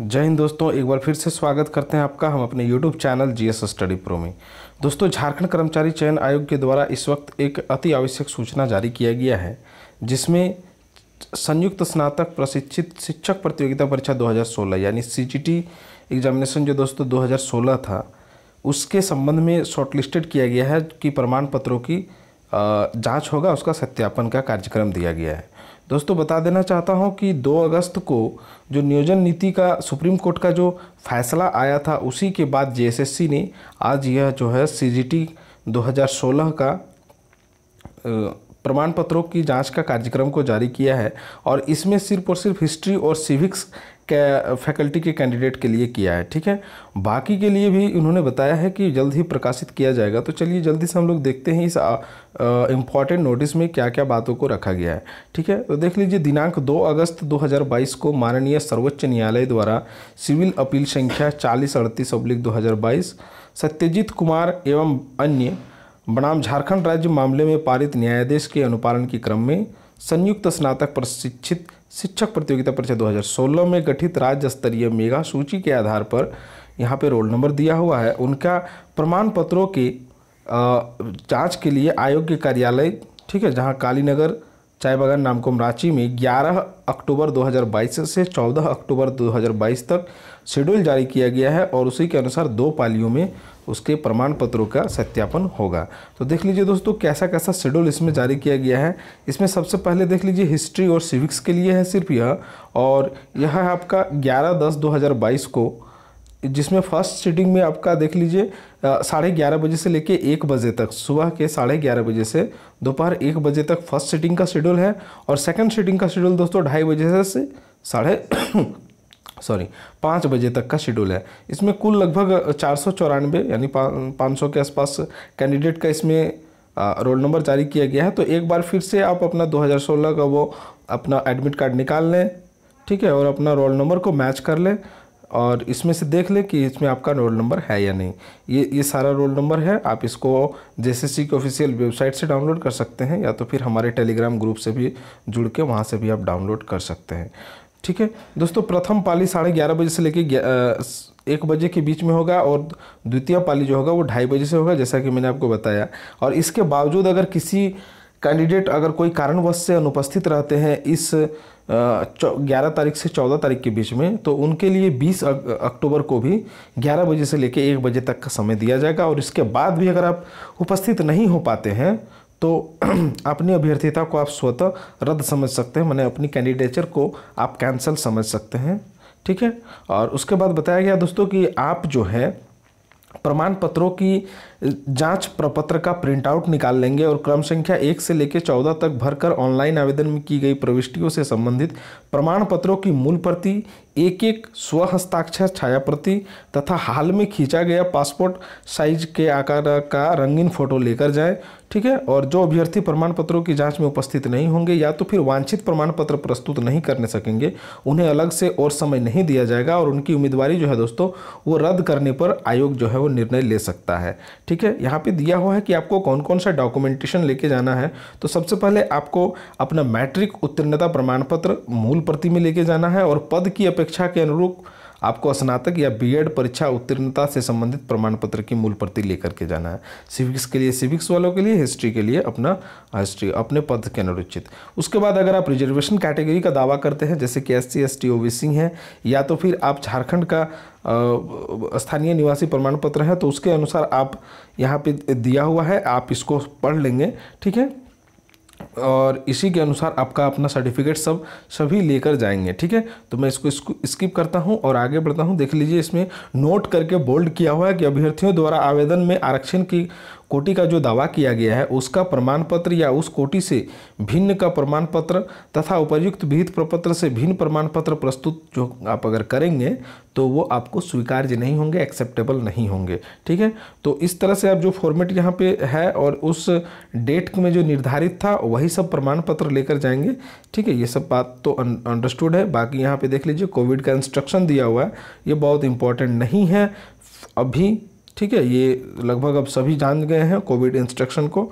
जय हिंद दोस्तों एक बार फिर से स्वागत करते हैं आपका हम अपने YouTube channel G S study pro में दोस्तों झारखंड कर्मचारी चयन आयोग के द्वारा इस वक्त एक अति आवश्यक सूचना जारी किया गया है जिसमें संयुक्त स्नातक प्रशिक्षित शिक्षक प्रतियोगिता परीक्षा 2016 यानी सी एग्जामिनेशन जो दोस्तों 2016 था उसके संबंध में शॉर्टलिस्टेड किया गया है कि प्रमाण पत्रों की जाँच होगा उसका सत्यापन का कार्यक्रम दिया गया है दोस्तों बता देना चाहता हूं कि 2 अगस्त को जो नियोजन नीति का सुप्रीम कोर्ट का जो फैसला आया था उसी के बाद जेएसएससी ने आज यह जो है सीजीटी 2016 का प्रमाण पत्रों की जांच का कार्यक्रम को जारी किया है और इसमें सिर्फ और सिर्फ हिस्ट्री और सिविक्स फैकल्टी के कैंडिडेट के लिए किया है ठीक है बाकी के लिए भी उन्होंने बताया है कि जल्द ही प्रकाशित किया जाएगा तो चलिए जल्दी से हम लोग देखते हैं इस इम्पॉर्टेंट नोटिस में क्या क्या बातों को रखा गया है ठीक है तो देख लीजिए दिनांक 2 अगस्त 2022 को माननीय सर्वोच्च न्यायालय द्वारा सिविल अपील संख्या चालीस अड़तीस अब्लिक दो सत्यजीत कुमार एवं अन्य बनाम झारखंड राज्य मामले में पारित न्यायाधीश के अनुपालन के क्रम में संयुक्त स्नातक प्रशिक्षित शिक्षक प्रतियोगिता परीक्षा 2016 में गठित राज्य स्तरीय मेगा सूची के आधार पर यहाँ पे रोल नंबर दिया हुआ है उनका प्रमाण पत्रों की जाँच के लिए आयोग के कार्यालय ठीक है जहाँ कालीनगर चाय बागान नामकुम रांची में 11 अक्टूबर 2022 से 14 अक्टूबर 2022 तक शेड्यूल जारी किया गया है और उसी के अनुसार दो पालियों में उसके प्रमाण पत्रों का सत्यापन होगा तो देख लीजिए दोस्तों कैसा कैसा शेड्यूल इसमें जारी किया गया है इसमें सबसे पहले देख लीजिए हिस्ट्री और सिविक्स के लिए है सिर्फ यह और यह है आपका ग्यारह दस दो को जिसमें फर्स्ट सीटिंग में आपका देख लीजिए साढ़े ग्यारह बजे से लेके एक बजे तक सुबह के साढ़े ग्यारह बजे से दोपहर एक बजे तक फर्स्ट सीटिंग का शेड्यूल है और सेकंड सीटिंग का शेड्यूल दोस्तों ढाई बजे से साढ़े सॉरी पाँच बजे तक का शेड्यूल है इसमें कुल लगभग चार सौ चौरानवे यानी पाँच सौ के आसपास कैंडिडेट का इसमें रोल नंबर जारी किया गया है तो एक बार फिर से आप अपना दो का वो अपना एडमिट कार्ड निकाल लें ठीक है और अपना रोल नंबर को मैच कर लें और इसमें से देख लें कि इसमें आपका रोल नंबर है या नहीं ये ये सारा रोल नंबर है आप इसको जेसीसी के ऑफिशियल वेबसाइट से डाउनलोड कर सकते हैं या तो फिर हमारे टेलीग्राम ग्रुप से भी जुड़ के वहाँ से भी आप डाउनलोड कर सकते हैं ठीक है दोस्तों प्रथम पाली साढ़े ग्यारह बजे से लेकर एक बजे के बीच में होगा और द्वितीय पाली जो होगा वो ढाई बजे से होगा जैसा कि मैंने आपको बताया और इसके बावजूद अगर किसी कैंडिडेट अगर कोई कारणवश से अनुपस्थित रहते हैं इस ग्यारह तारीख से चौदह तारीख के बीच में तो उनके लिए बीस अक्टूबर को भी ग्यारह बजे से लेकर एक बजे तक का समय दिया जाएगा और इसके बाद भी अगर आप उपस्थित नहीं हो पाते हैं तो अपनी अभ्यर्थिता को आप स्वतः रद्द समझ सकते हैं मैंने अपनी कैंडिडेचर को आप कैंसिल समझ सकते हैं ठीक है और उसके बाद बताया गया दोस्तों कि आप जो है प्रमाण पत्रों की जांच प्रपत्र का प्रिंटआउट निकाल लेंगे और क्रम संख्या एक से लेकर चौदह तक भरकर ऑनलाइन आवेदन में की गई प्रविष्टियों से संबंधित प्रमाण पत्रों की मूल प्रति एक एक स्व हस्ताक्षर छायाप्रति तथा हाल में खींचा गया पासपोर्ट साइज के आकार का रंगीन फोटो लेकर जाएं ठीक है और जो अभ्यर्थी प्रमाण पत्रों की जांच में उपस्थित नहीं होंगे या तो फिर वांछित प्रमाण पत्र प्रस्तुत नहीं करने सकेंगे उन्हें अलग से और समय नहीं दिया जाएगा और उनकी उम्मीदवारी जो है दोस्तों वो रद्द करने पर आयोग जो है वो निर्णय ले सकता है ठीक है यहाँ पर दिया हुआ है कि आपको कौन कौन सा डॉक्यूमेंटेशन लेके जाना है तो सबसे पहले आपको अपना मैट्रिक उत्तीर्णता प्रमाण पत्र मूल प्रति में लेके जाना है और पद की अपेक्षा अपेक्षा के अनुरूप आपको स्नातक या बीएड परीक्षा उत्तीर्णता से संबंधित प्रमाण पत्र की मूल प्रति लेकर के जाना है सिविक्स के लिए सिविक्स वालों के लिए हिस्ट्री के लिए अपना हिस्ट्री अपने पद के अनुरुचित उसके बाद अगर आप रिजर्वेशन कैटेगरी का दावा करते हैं जैसे कि S C S T O B C हैं या तो फिर आप झारखंड का स्थानीय निवासी प्रमाण पत्र है तो उसके अनुसार आप यहाँ पे दिया हुआ है आप इसको पढ़ लेंगे ठीक है और इसी के अनुसार आपका अपना सर्टिफिकेट सब सभी लेकर जाएंगे ठीक है तो मैं इसको स्किप करता हूँ और आगे बढ़ता हूँ देख लीजिए इसमें नोट करके बोल्ड किया हुआ है कि अभ्यर्थियों द्वारा आवेदन में आरक्षण की कोटि का जो दावा किया गया है उसका प्रमाण पत्र या उस कोटि से भिन्न का प्रमाण पत्र तथा उपयुक्त विहित प्रपत्र से भिन्न प्रमाण पत्र प्रस्तुत जो आप अगर करेंगे तो वो आपको स्वीकार्य नहीं होंगे एक्सेप्टेबल नहीं होंगे ठीक है तो इस तरह से आप जो फॉर्मेट यहाँ पे है और उस डेट में जो निर्धारित था वही सब प्रमाण पत्र लेकर जाएंगे ठीक है ये सब बात तो अंडरस्टूड है बाकी यहाँ पे देख लीजिए कोविड का इंस्ट्रक्शन दिया हुआ है ये बहुत इंपॉर्टेंट नहीं है अभी ठीक है ये लगभग अब सभी जान गए हैं कोविड इंस्ट्रक्शन को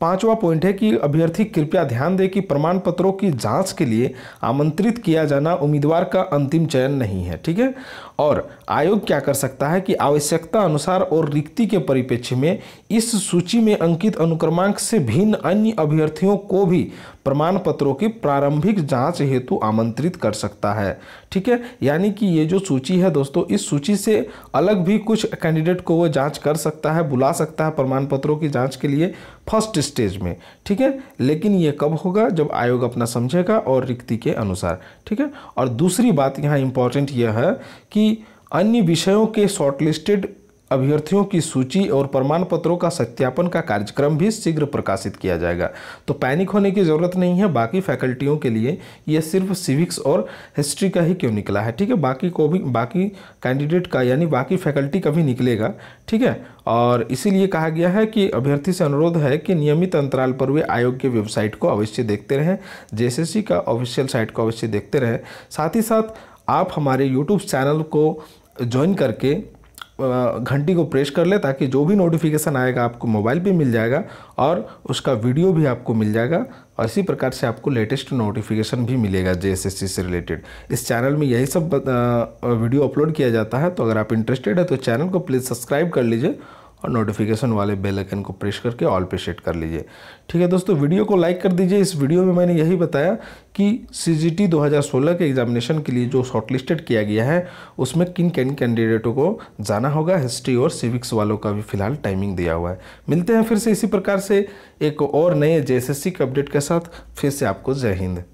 पांचवा पॉइंट है कि अभ्यर्थी कृपया ध्यान दें कि प्रमाण पत्रों की जांच के लिए आमंत्रित किया जाना उम्मीदवार का अंतिम चयन नहीं है ठीक है और आयोग क्या कर सकता है कि आवश्यकता अनुसार और रिक्ति के परिप्रेक्ष्य में इस सूची में अंकित अनुक्रमांक से भिन्न अन्य अभ्यर्थियों को भी प्रमाण पत्रों की प्रारंभिक जांच हेतु आमंत्रित कर सकता है ठीक है यानी कि ये जो सूची है दोस्तों इस सूची से अलग भी कुछ कैंडिडेट को वो जाँच कर सकता है बुला सकता है प्रमाण पत्रों की जाँच के लिए फर्स्ट स्टेज में ठीक है लेकिन ये कब होगा जब आयोग अपना समझेगा और रिक्ति के अनुसार ठीक है और दूसरी बात यहाँ इम्पॉर्टेंट यह है कि अन्य विषयों के शॉर्टलिस्टेड अभ्यर्थियों की सूची और प्रमाण पत्रों का सत्यापन का कार्यक्रम भी शीघ्र प्रकाशित किया जाएगा तो पैनिक होने की ज़रूरत नहीं है बाकी फैकल्टियों के लिए यह सिर्फ सिविक्स और हिस्ट्री का ही क्यों निकला है ठीक है बाकी को भी बाकी कैंडिडेट का यानी बाकी फैकल्टी का भी निकलेगा ठीक है और इसीलिए कहा गया है कि अभ्यर्थी से अनुरोध है कि नियमित अंतराल पर वे आयोग के वेबसाइट को अवश्य देखते रहें जे का ऑफिशियल साइट को अवश्य देखते रहें साथ ही साथ आप हमारे यूट्यूब चैनल को ज्वाइन करके घंटी को प्रेस कर लें ताकि जो भी नोटिफिकेशन आएगा आपको मोबाइल पे मिल जाएगा और उसका वीडियो भी आपको मिल जाएगा और इसी प्रकार से आपको लेटेस्ट नोटिफिकेशन भी मिलेगा जे से रिलेटेड इस चैनल में यही सब वीडियो अपलोड किया जाता है तो अगर आप इंटरेस्टेड है तो चैनल को प्लीज़ सब्सक्राइब कर लीजिए और नोटिफिकेशन वाले बेल आइकन को प्रेस करके ऑल पे सेट कर लीजिए ठीक है दोस्तों वीडियो को लाइक कर दीजिए इस वीडियो में मैंने यही बताया कि सी जी हज़ार सोलह के एग्जामिनेशन के लिए जो शॉर्टलिस्टेड किया गया है उसमें किन किन कैंडिडेटों को जाना होगा हिस्ट्री और सिविक्स वालों का भी फिलहाल टाइमिंग दिया हुआ है मिलते हैं फिर से इसी प्रकार से एक और नए जे के अपडेट के साथ फिर से आपको जय हिंद